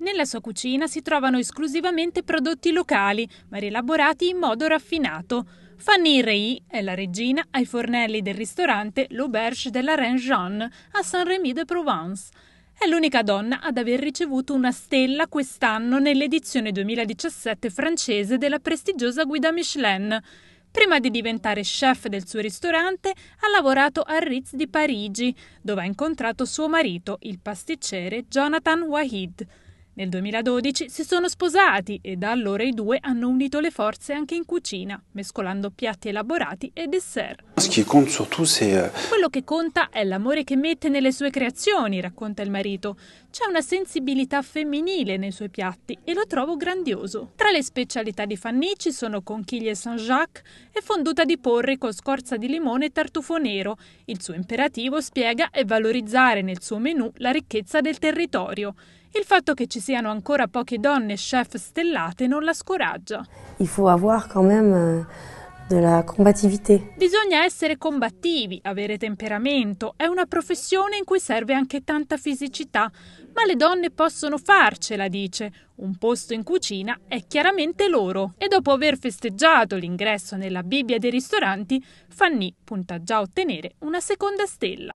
Nella sua cucina si trovano esclusivamente prodotti locali, ma rielaborati in modo raffinato. Fanny Rey è la regina ai fornelli del ristorante L'Auberge de la Reine Jeanne a Saint-Rémy-de-Provence. È l'unica donna ad aver ricevuto una stella quest'anno nell'edizione 2017 francese della prestigiosa guida Michelin. Prima di diventare chef del suo ristorante, ha lavorato al Ritz di Parigi, dove ha incontrato suo marito, il pasticcere Jonathan Wahid. Nel 2012 si sono sposati e da allora i due hanno unito le forze anche in cucina, mescolando piatti elaborati e dessert. Euh, Quello che conta è l'amore che mette nelle sue creazioni, racconta il marito. C'è una sensibilità femminile nei suoi piatti e lo trovo grandioso. Tra le specialità di Fanny ci sono conchiglie Saint-Jacques e fonduta di porri con scorza di limone e tartufo nero. Il suo imperativo, spiega, è valorizzare nel suo menù la ricchezza del territorio. Il fatto che ci siano ancora poche donne chef stellate non la scoraggia. Il faut avoir quand même euh, della combattività. Bisogna essere combattivi, avere temperamento, è una professione in cui serve anche tanta fisicità, ma le donne possono farcela, dice. Un posto in cucina è chiaramente loro. E dopo aver festeggiato l'ingresso nella Bibbia dei ristoranti, Fanny punta già a ottenere una seconda stella.